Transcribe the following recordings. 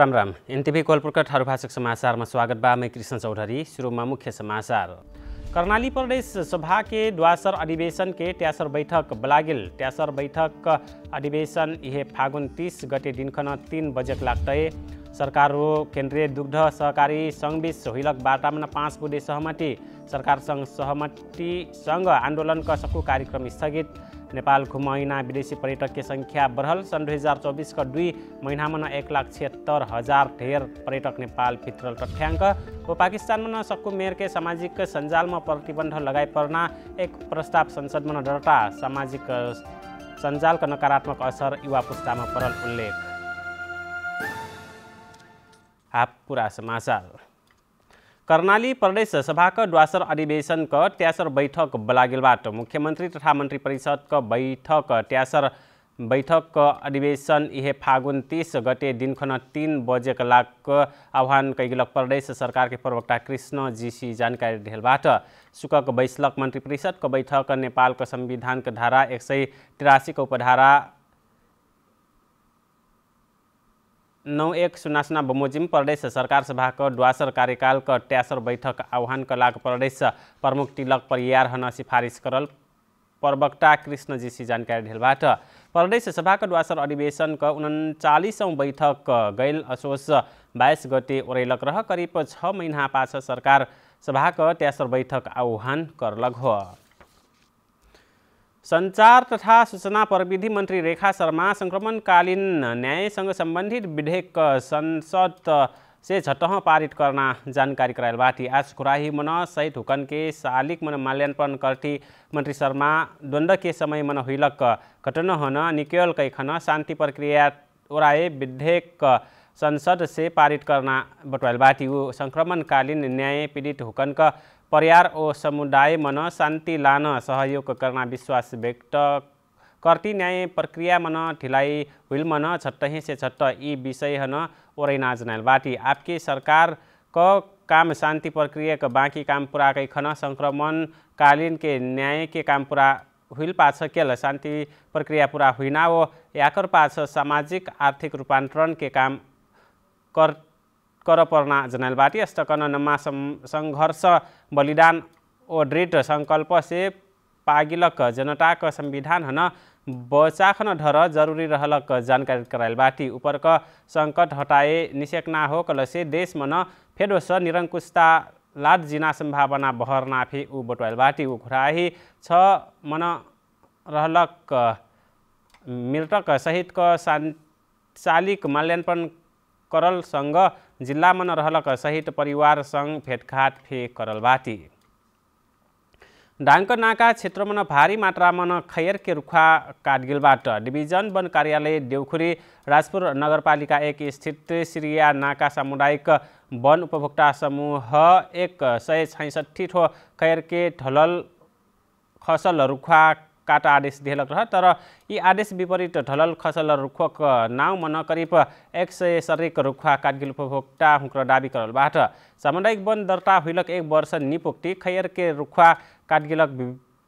राम राम एनटिभी कोलप्रकट हरुभाषक समाचारमा स्वागत बा मै कृष्ण चौधरी सुरुमा मुख्य समाचार कर्णाली प्रदेश सभाके के द्वासर अधिवेशन के ट्यासर बैठक बलागिल ट्यासर बैठक अधिवेशन इहे फागुन तीस गते दिनखन तीन बजेक लाग्तए सरकार हो केन्द्रीय दुग्ध सहकारी सङ्घबीच हुइलक बाटामा पाँच बुधे सहमति सरकारसँग सहमतिसँग आन्दोलनका सकु कार्यक्रम स्थगित नेपालको महिना विदेशी पर्यटकको सङ्ख्या बढल सन् दुई हजार चौबिसका दुई महिनामा न एक लाख छिहत्तर हजार ढेर पर्यटक नेपाल भित्रल तथ्याङ्क वा पाकिस्तानमा न सक्कु मेयरकै सामाजिक सञ्जालमा प्रतिबन्ध लगाइ पर्न एक प्रस्ताव संसदमा न डरटा सामाजिक सञ्जालको नकारात्मक असर युवा पुस्तामा परल उल्लेख हाप पुरा समाचार कर्णाली प्रदेश सभाको द्वासर अधिवेशनक त्यासर बैठक बलागिलबाट मुख्यमन्त्री तथा मन्त्री परिषदको बैठक त्यासर बैठक अधिवेशन इहे फागुन तिस गते दिनखन तिन बजेका लाग आह्वान कैगिलक प्रदेश सरकारकै प्रवक्ता कृष्ण जीसी जानकारी ढेलबाट सुकक बैसलक मन्त्री परिषदको बैठक नेपालको संविधानको धारा एक सय तिरासीको उपधारा नौ एक सुनासना बमोजिम प्रदेश सरकार सभाको ड्वासर कार्यकालको ट्यासर बैठक आह्वान कलाक प्रदेश प्रमुख तिलक परियार हन सिफारिस करल प्रवक्ता कृष्णजीसी जानकारी ढेलबाट प्रदेश सभाको अधिवेशनको अधिवेशनक उन्चालिसौँ बैठक गैल असोस बाइस गते ओरैलक रह करिब छ महिना पाछ सरकार सभाको ट्यासर बैठक आह्वान करलग हो सञ्चार तथा सूचना प्रविधि मन्त्री रेखा शर्मा सङ्क्रमणकालीन न्यायसँग सम्बन्धित विधेयक संसद से झटह पारित गर्न जानकारी करायल आज खुराही मन सहित हुकन के सालिक मन माल्यार्पण कर्टी मन्त्री शर्मा द्वंद्व समय मन हुइलक घटना हुन निकेल कैखन शान्ति प्रक्रिया ओराए विधेयक संसद से पारित गर्न बटवायल बाटी सङ्क्रमणकालीन संक्रमणकालीन न्याय पीड़ित हुकनका परिवार ओ समुदाय मन शान्ति लान सहयोग गर्न विश्वास व्यक्त कर्ती न्याय प्रक्रिया मन ठिलाई हुइलमन छट्टहे से छट्ट यी विषय हन ओरै बाटी आपके सरकार क काम शान्ति प्रक्रिया क बाँकी काम पुराकै खन संक्रमण कालीन के न्याय के काम पुरा हुल पाछ केल शान्ति प्रक्रिया पुरा होइन ओ याकर पाछ सामाजिक आर्थिक रूपान्तरणके के काम कर करपर्णा जनालबाटी नमा सङ्घर्ष बलिदान ओ दृढ सङ्कल्प से पागिलक जनताक संविधान हन बचाखन धर जरुरी रहलक जानकारी कराइल बाटी उपरक सङ्कट हटाए निसेकना हो कलसे देश मन फेडोस निरङ्कुशता लाद जिना सम्भावना बहर नाफी ऊ बटवाइल बाटी ऊ घुराही छ मन रहलक मृतक सहितक शालिक माल्यार्पण करलसँग जिल्लामा मन रहलक सहित परिवार संग भेटघाट फे करल बाटी नाका क्षेत्रमा न भारी मात्रामा न के रुखा काटगिलबाट डिभिजन वन कार्यालय देउखुरी राजपुर नगरपालिका एक स्थित सिरिया नाका सामुदायिक वन उपभोक्ता समूह एक सय छैसठी ठो खैरके ढलल खसल रुखा काट आदेश देलक रह तर यी आदेश विपरीत ढलल खसल रुखक नाउँमा न करिब एक सय सरिक रुखा काटगिल उपभोक्ता हुँक्र दाबी करल सामुदायिक वन दर्ता हुइलक एक वर्ष निपोक्टी खैरके रुखा काटगिलक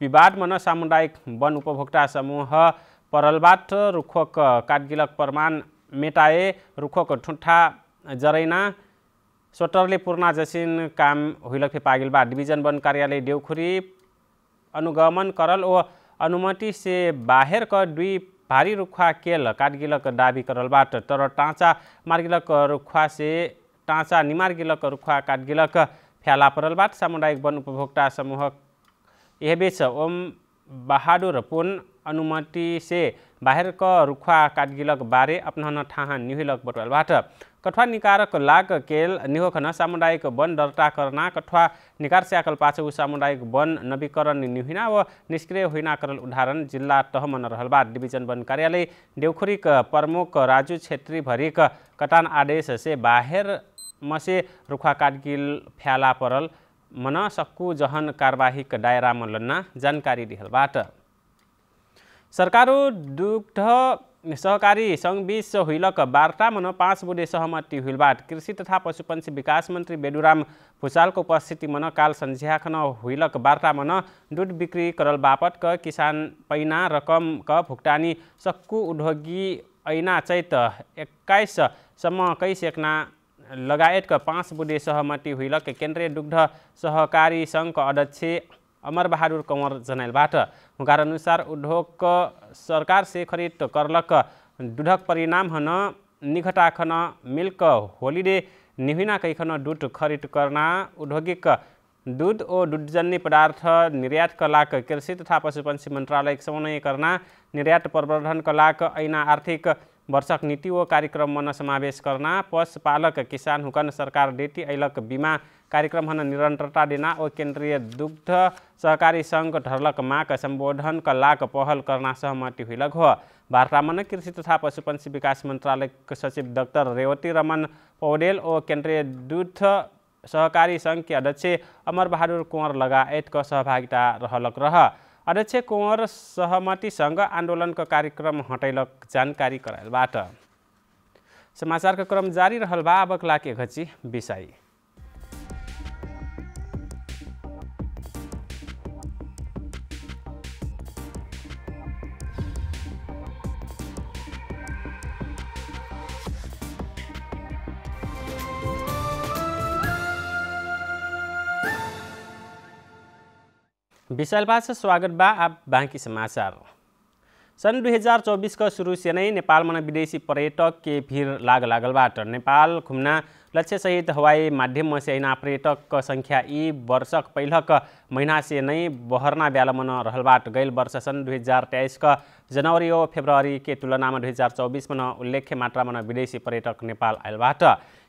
विवाद मन सामुदायिक वन उपभोक्ता समूह परलबाट रुखक काटगिलक प्रमाण मेटाए रुखक ठुठा जरैना स्वटरले पूर्णा जसिन काम हुइलक पागिल बा डिभिजन वन कार्यालय देउखुरी अनुगमन करल ओ अनुमति से बाहर का दुई भारी रुखा केल काटगिलक दाबी करलबाट तर टाँचा मार्गिलक रुखा से टाँचा निमार्गिलक रुखा काटगिलक फ्याला परलबाट सामुदायिक वन उपभोक्ता समूह यहबीच ओम बहादुर पुन अनुमति से बाहिरक रुखा काटगिलक बारे आफ्नो ठाहा निहुलक बटवालबाट कठुवा निकारक लाग केल निहोखन सामुदायिक वन दर्ता करना कठवा निकार से पाछ सामुदायिक वन नवीकरण निहुना व निष्क्रिय हुना करल उदाहरण जिल्ला तहमन रहल डिभिजन वन कार्यालय देवखुरीक प्रमुख राजु छेत्री भरिक कटान आदेश से बाहेर मसे रुखा काटगिल फ्याला परल मन सक्कु जहन कारबाहीक दायरामा लन्ना जानकारी दिहलबाट सरकार दुग्ध सहकारी सङ्घ बीच हुइलक वार्तामा पाँच बुढे सहमति हुइलबाट कृषि तथा पशुपन्छी विकास मन्त्री बेडुराम भुषालको उपस्थितिमा काल सन्ध्याखन हुइलक वार्तामा दुध बिक्री करल बापत क किसान पैना रकम क भुक्तानी सक्कु उद्योगी ऐना चैत एक्काइससम्म कै सेक्ना लगायतका पाँच बुढे सहमति हुइलक केन्द्रीय दुग्ध सहकारी सङ्घका अध्यक्ष अमरबहादुर कमर जनाइलबाट हुनकार अनुसार उद्योग सरकार से खरीद करलक दुधक परिणाम हन निघटा मिल्क होलिडे निहिना कैखन दुध खरिद करना औद्योगिक दुध ओ दुधजन्य पदार्थ निर्यात कलाक कृषि तथा पशुपन्छी मन्त्रालय समन्वय करना निर्यात प्रवर्धन कलाक ऐना आर्थिक वर्षक नीति व कार्यक्रम मन समावेश करना पशुपालक किसान हुकन सरकार डेटी ऐलक बीमा कार्यक्रम हन निरंतरता देना और केन्द्रीय दुग्ध सहकारी संघ ढरलक माक सम्बोधन का लाक पहल करना सहमति हुईलक हो मन कृषि तथा पशुपंछी विकास मंत्रालय सचिव डॉक्टर रेवती रमन पौडेल और केन्द्रीय दुग्ध सहकारी संघ अध्यक्ष अमर बहादुर कुंवर लगायत का सहभागिता रहलक रह अध्यक्ष कुँवर सहमतिसँग आन्दोलनको कार्यक्रम हटाइलक जानकारी गराएलबाट समाचारको क्रम जारी रहल बा अबक लाके घची विषय विशाल स्वागत बा आप बाँकी समाचार सन् दुई हजार चौबिसको सुरुसे नै नेपालमा विदेशी पर्यटक के भिर लाग लागलबाट नेपाल घुम्न लक्ष्यसहित हवाई माध्यममा सेना पर्यटकको सङ्ख्या यी वर्षक पहिलक महिना से नै बहरना ब्यालमन रहलबाट गैल वर्ष सन् दुई हजार तेइसको जनवरी ओ फेब्रुअरी के तुलनामा दुई हजार चौबिसमा न उल्लेख्य मात्रामा विदेशी पर्यटक नेपाल आयलबाट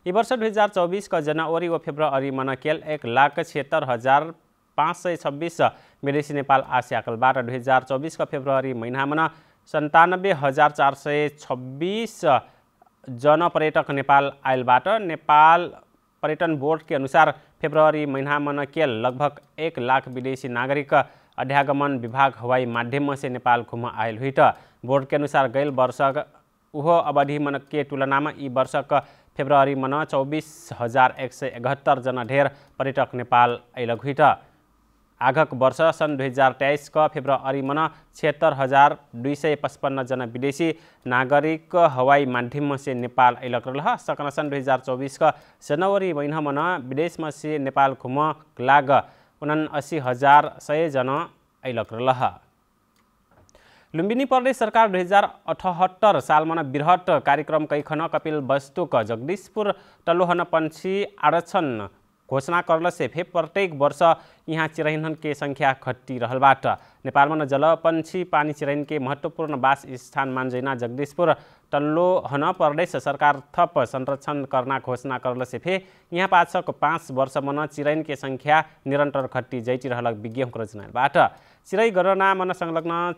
यी वर्ष दुई हजार चौबिसको जनवरी ओ फेब्रुअरीमा केल एक लाख छिहत्तर हजार पाँच सय छब्बिस विदेशी नेपाल आसियाकलबाट दुई हजार चौबिसको फेब्रुअरी महिनामा सन्तानब्बे हजार चार सय छब्बिस जन नेपाल आयलबाट नेपाल पर्यटन बोर्डकै अनुसार फेब्रुअरी महिनामा के लगभग एक लाख विदेशी नागरिक अध्यागमन विभाग हवाई माध्यम से नेपाल घुम आयल हुई त के अनुसार गैल वर्ष उहो अवधि मन के तुलनामा में ई वर्षक फेब्रुअरी मन चौबीस हजार एक सौ इकहत्तर जना ढेर पर्यटक नेपाल अलग हुई आगक वर्ष सन् दुई हजार तेइसको फेब्रुअरीमा छिहत्तर हजार दुई सय पचपन्नजना विदेशी नागरिक हवाई माध्यममा से नेपाल ऐलक रह सकन सन् दुई हजार चौबिसको जनवरी महिनामा विदेशमा विदेशमसी नेपाल घुम लाग उनासी हजार सयजना ऐलक रह लुम्बिनी प्रदेश सरकार दुई हजार अठहत्तर सालमा वृहत कार्यक्रम कैखन कपिल वस्तुक जगदीशपुर तलोहन पन्छी आरक्षण घोषणा करल से फे प्रत्येक वर्ष यहाँ चिरैनहन के सङ्ख्या घटी रहलबाट नेपालमा न जलपन्छी पानी चिरैन के महत्त्वपूर्ण वास स्थान मान्जैना जगदीशपुर टल्लो हन प्रदेश सरकार थप संरक्षण करना घोषणा करल से फे यहाँ पाछक पाँच वर्षमा न चिरैन के सङ्ख्या निरन्तर खट्टी जैटी रहलक विज्ञ रचनाबाट चिरै गणना मन संलग्न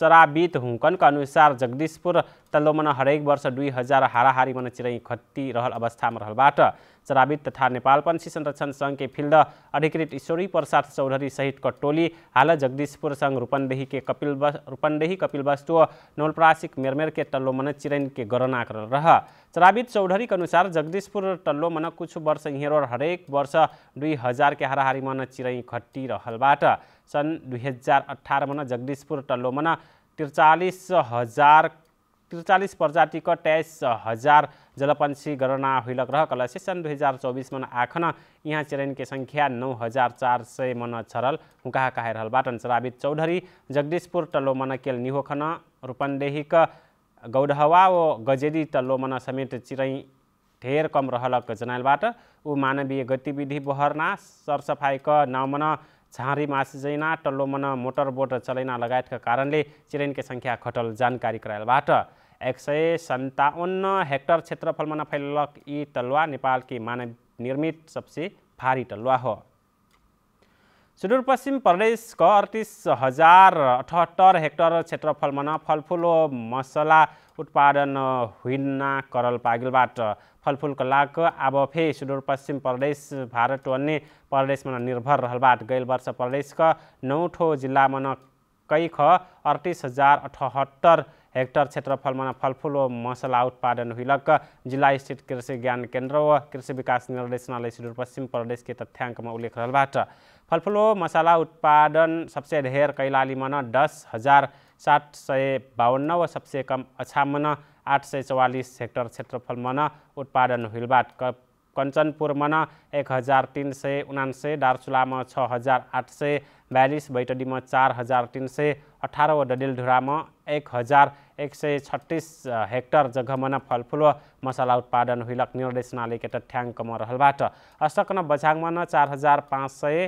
चराबित हुङ्कनका अनुसार जगदीशपुर तल्लोमन हरेक वर्ष दुई हजार हाराहारी मन चिरै खत्ती रहल अवस्थामा रहलबाट चराबित तथा नेपाल नेपालपन्थी संरक्षण सङ्घके फिल्ड अधिकृत ईश्वरी प्रसाद चौधरी सहितको टोली हाल जगदीशपुर सङ्घ रूपन्देहीके कपिल रूपन्देही कपिलवस्तु नौलप्रासिक मेरमेरके टल्लो मन चिरैनके गणना रह चराबित चौधरीको अनुसार जगदीशपुर टल्लो मन कुछ वर्ष हिँडो हरेक वर्ष दुई हाराहारी मन चिरै खट्टी रहलबाट सन् दुई हजार अठारमा जगदीशपुर टल्लोमा त्रिचालिस हजार त्रिचालिस प्रजातिको तेइस हजार जलपन्छी गणना हुइलक रह से सन् दुई हजार चौबिसमा आखन यहाँ चिरैनके सङ्ख्या नौ हजार चार सय मन छरल हुँका कहाँ बाटन चराबित चौधरी जगदीशपुर टल्लो मन केल निहोखन रूपन्देहीक गौडहवा ओ गजेरी टल्लो मन समेत चिरै ढेर कम रहलक जनाइलबाट ऊ मानवीय गतिविधि बहरना सरसफाइक नाउमन झाँरी मासिजैना टल्लोमन मोटरबोट चलैना लगायतका कारणले चिरैनकै सङ्ख्या खटल जानकारी गराएलबाट एक सय सन्ताउन्न हेक्टर क्षेत्रफलमा फैलक यी तल्वा नेपालकी मानव निर्मित सबसे भारी टल्वा हो सुदूरपश्चिम प्रदेशको अडतिस हजार अठहत्तर हेक्टर क्षेत्रफलमा फलफुल मसला उत्पादन हुना करल पागिलबाट फलफुल कलाक अब फे सुदूरपश्चिम प्रदेश भारत अन्य प्रदेशमा निर्भर रहलबाट गैल वर्ष प्रदेशका नौठो जिल्लामा कै ख अडतिस हजार अठहत्तर हेक्टर क्षेत्रफलमा फलफुल मसला उत्पादन हुइलक जिल्ला स्थित कृषि ज्ञान केन्द्र व कृषि विकास निर्देशनालय सुदूरपश्चिम प्रदेशकै तथ्याङ्कमा उल्लेख रहलबाट फलफुलो मसाला उत्पादन सबसे ढेर कैलालीमन दस हजार सात सय बाहन्न व सबसे कम अछामन आठ सय चौवालिस हेक्टर क्षेत्रफलमन उत्पादन हुलबाट क कञ्चनपुरमा एक हजार तिन सय उनान्सय दार्चुलामा छ हजार आठ सय बयालिस बैटडीमा चार हजार तिन सय अठार व डडेलधुरामा एक हजार एक सय छत्तिस हेक्टर जग्गामा फलफुल व मसला उत्पादन हुइलक निर्देशनालयका तथ्याङ्कमा रहलबाट अष्टकन बझाङमा चार हजार पाँच सय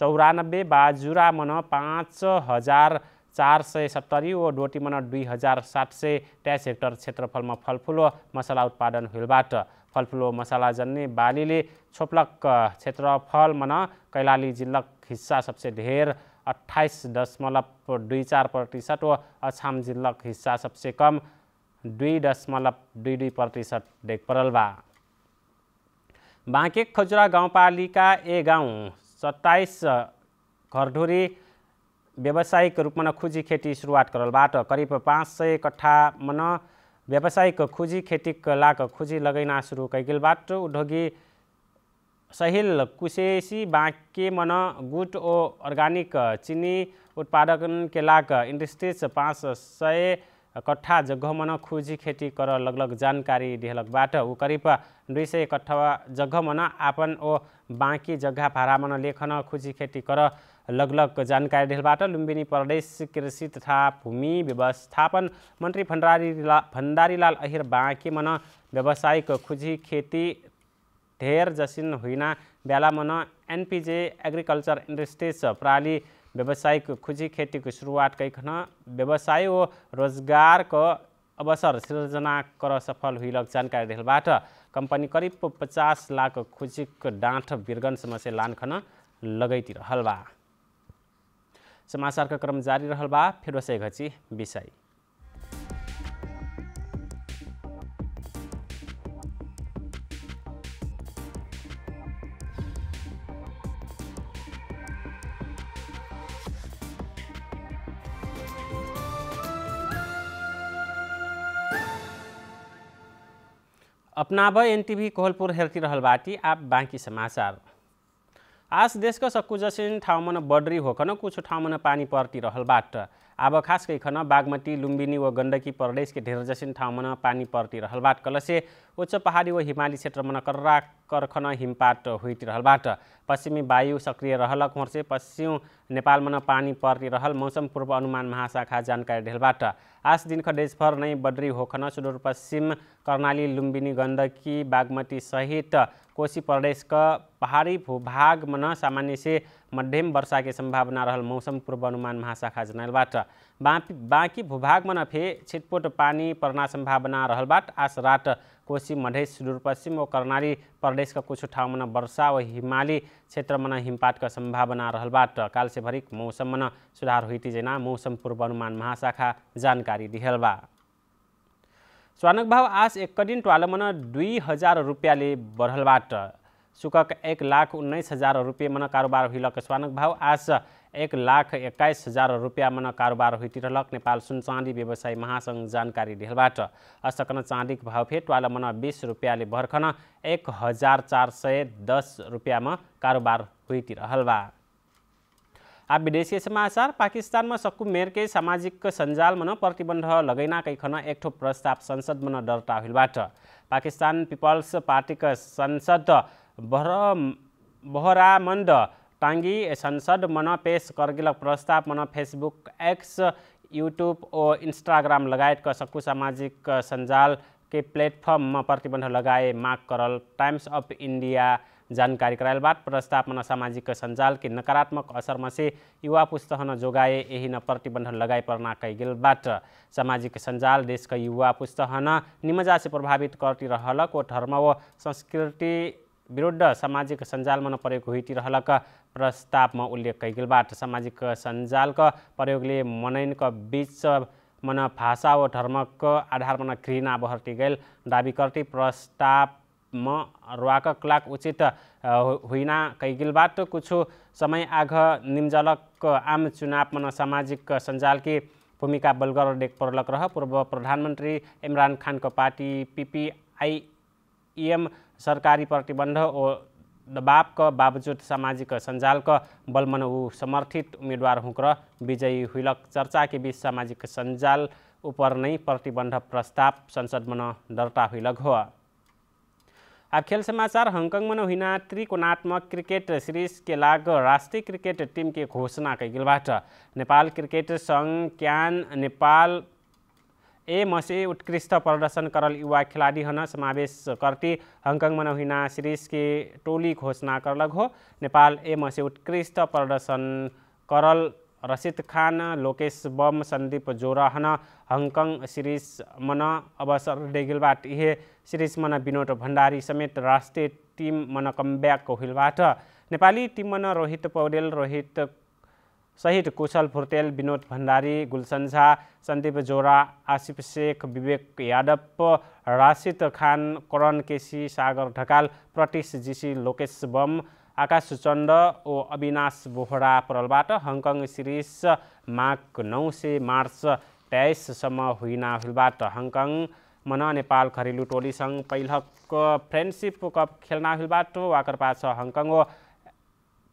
चौरानब्बे बाजुरा मन पाँच हजार चार सय सत्तरी ओ डोटी मन दुई हजार सात सय तेइस हेक्टर क्षेत्रफलमा फलफुल मसला उत्पादन हुलबाट फलफुलो जन्ने बालीले छोप्लक क्षेत्रफल मन कैलाली जिल्लक हिस्सा सबसे धेर अट्ठाइस दशमलव दुई चार प्रतिशत वा अछाम जिल्लक हिस्सा सबसे कम दुई दशमलव दुई दुई प्रतिशत देख परलबा बाँके खजुरा गाउँपालिका ए गाउँ सत्ताइस घरढुरी व्यावसायिक रूपमा खुजी खेती सुरुवात करलबाट करिब पाँच सय कट्ठा मन व्यावसायिक खुजी खेती लाग खुजी लगैना सुरु कैगिलबाट उद्योगी सहिल कुसेसी बाँके मन गुट ओ अर्गानिक चिनी उत्पादन के लाक इन्डस्ट्रिज पाँच सय कट्ठा जग्गा मन खुजी खेती कर लगलग जानकारी दिहलकबाट ऊ करिब दुई सय कट्ठा जग्गा मन आफन ओ बाँकी जग्गा भारामन लेखन खुजी खेती कर लगलग जानकारी ढेलबाट लुम्बिनी प्रदेश कृषि तथा भूमि व्यवस्थापन मन्त्री भण्डारीला भण्डारीलाल अहिर बाँकी मन व्यावसायिक खुजी खेती ढेर जसिन हुइना बेला मन एनपिजे एग्रिकल्चर इन्डस्ट्रिज प्राली व्यावसायिक खुजी खेतीको सुरुवात गरिकन व्यवसाय व रोजगारको अवसर सृजना कर सफल हुइलक जानकारी रेलबाट कम्पनी करिब पचास लाख खोजिक डाँठ बिरगनसम्म समस्या लानखन लगैती रहल बा समाचारका क्रम जारी रहल बा घची विषय अपनाब एन टी कोहलपुर हेर्किरहल बाटी आप बाँकी समाचार आज देशको सक्कु जसिन ठाउँमा बड्री होकन कुछ ठाउँमा पानी पर्टिरहल बाट अब खास गरिकन बागमती लुम्बिनी वा गण्डकी प्रदेशके ढेरजसिन ठाउँमा पानी पर्तिर रहलबाट कलसे उच्च पहाडी वा हिमाली क्षेत्रमा कर्रा कर्खन हिमपात रहलबाट पश्चिमी वायु सक्रिय रहलक मर्से पश्चिम नेपालमा पानी पर्टिरहल मौसम पूर्व अनुमान महाशाखा जानकारी ढेलबाट आज दिनख देशभर नै बद्री होखन सुदूरपश्चिम कर्णाली लुम्बिनी गण्डकी बागमती सहित कोशी प्रदेश पहाड़ी भूभागमा में सामान्य से मध्यम वर्षा सम्भावना संभावना रहल मौसम पूर्वानुमान महाशाखा जनालबाट बाट बाँकी भूभाग में फे छिटपुट पानी पर्ना सम्भावना रहल बाट आज रात कोशी मध्य सुदूरपश्चिम और कर्णाली प्रदेशका का कुछ ठाव वर्षा और हिमाली क्षेत्रमा में हिमपात का संभावना रहल बाट काल सुधार हुई जना मौसम पूर्वानुमान महाशाखा जानकारी दिहल बा स्वानक भाव आज एकदिन ट्वालमन दुई हजार रुपियाँले बढलबाट सुकक एक लाख उन्नाइस हजार रुपियाँ मन कारोबार हुलक स्वानक भाव आज एक लाख एक्काइस हजार रुपियाँ मन कारोबार हुलक नेपाल सुन चाँदी व्यवसायी महासङ्घ जानकारी ढेलबाट अस्तकन चाँदीको भाव फे ट्वाला मन बिस रुपियाँले भर्खन एक हजार चार सय दस रुपियाँमा कारोबार हुइति रहलबा आ આ समाचार पाकिस्तानमा सक्कु मेरकै सामाजिक सञ्जालमा न प्रतिबन्ध लगाइना एक ठो प्रस्ताव संसदमा दर्ता हिलबाट पाकिस्तान पिपल्स पार्टीका संसद बहर बहरामण्ड टाङ्गी संसदमा पेस प्रस्ताव मन फेसबुक एक्स युट्युब ओ इन्स्टाग्राम लगायतका सक्कु सामाजिक सञ्जालकै प्लेटफर्ममा प्रतिबन्ध लगाए माग करल टाइम्स अफ इन्डिया जानकारी करायल प्रस्तावमा प्रस्तावना सामाजिक सञ्जालको नकारात्मक असरमासे युवा पुस्तहन जोगाए यही न प्रतिबन्ध लगाए परना सामाजिक सञ्जाल देशका युवा पुस्तहन निमजासे प्रभावित करति रहलक धर्म व संस्कृति विरुद्ध सामाजिक सञ्जालमा नप्रयोग हुइटी रहलक प्रस्तावमा उल्लेख कैगेलबाट सामाजिक सञ्जालका प्रयोगले मनैनको बीच मन भाषा वा धर्मको आधारमा घृणा बहर्टी गेल दावी कर्ती प्रस्ताव म रुवाक क्लाक उचित हुइना कैगिलबाट कुछु समय आघ निम्जलक आम चुनावमा सामाजिक सञ्जालकी भूमिका बलगर डेक परलक रह पूर्व प्रधानमन्त्री इमरान खानको पार्टी पिपिआइएम सरकारी प्रतिबन्ध ओ दबाबको बावजुद सामाजिक सञ्जालको बलमन ऊ समर्थित उम्मेदवार हुक्र विजयी हुइलक चर्चाकी बीच सामाजिक सञ्जाल उपर नै प्रतिबन्ध प्रस्ताव संसदमा दर्ता हुइलक हो अब खेल समाचार हङकङ मनोहिना त्रिकोणात्मक क्रिकेट सिरिज के लाग राष्ट्रिय क्रिकेट टिम के घोषणा कैगिलबाट नेपाल क्रिकेट सङ्घ क्यान नेपाल ए मसे उत्कृष्ट प्रदर्शन करल युवा खिलाड़ी हन समावेश कर्ती हङकङ मनोहिना सिरिज के टोली घोषणा करलग हो नेपाल ए मसे उत्कृष्ट प्रदर्शन करल रसिद खान लोकेश बम सन्दीप जोराहन हङकङ सिरिस मन अवसर डेगिलबाट इहे सिरिस मन विनोद भण्डारी समेत राष्ट्रिय टिम मन कम्ब्याक कोहिलबाट नेपाली टिम मन रोहित पौडेल रोहित सहित कुशल फुर्तेल विनोद भण्डारी गुलसन झा सन्दीप जोरा आसिफ शेख विवेक यादव राशिद खान करण केसी सागर ढकाल प्रतिश जीसी लोकेश बम आकाश चण्ड ओ अविनाश बोहरा परलबाट हङकङ सिरिज माघ नौ सय मार्च तेइससम्म हुइनाहुलबाट हङकङ मन नेपाल घरेलु टोलीसँग पहिलक फ्रेन्डसिप कप खेल्नाहुलबाट छ हङकङ ओ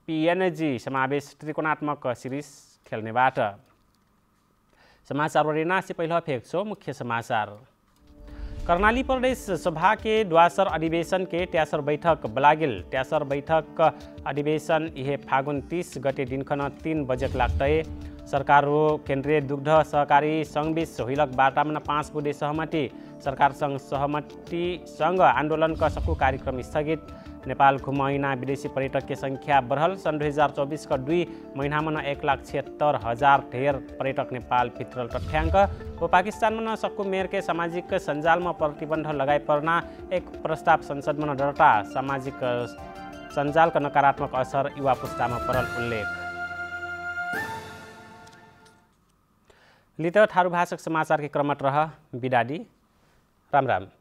पिएनजी समावेश त्रिकोणात्मक सिरिज खेल्नेबाट समाचार से पहिलो फेक्छौ मुख्य समाचार कर्णाली प्रदेश सभा के द्वासर अधिवेशन के ट्यासर बैठक बलागिल ट्यासर बैठक अधिवेशन इहे फागुन तिस गते दिनखन तिन बजेक लाग्दै सरकार हो केन्द्रीय दुग्ध सहकारी सङ्घबीच हुइलक वार्तामा पाँच बुधे सहमति सरकारसँग सहमतिसँग आन्दोलनका सकु कार्यक्रम स्थगित नेपाल घुम ऐना विदेशी पर्यटकको सङ्ख्या बढल सन् दुई हजार चौबिसको दुई महिनामा न एक लाख छिहत्तर हजार ढेर पर्यटक नेपाल भित्र तथ्याङ्क हो पाकिस्तानमा न सक्कु मेयरकै सामाजिक सञ्जालमा प्रतिबन्ध लगाइ पर्ना एक प्रस्ताव संसदमा न सामाजिक सञ्जालको नकारात्मक असर युवा पुस्तामा परल उल्लेख लिट थारू भाषक समाचारकै क्रमत रह बिदादी राम राम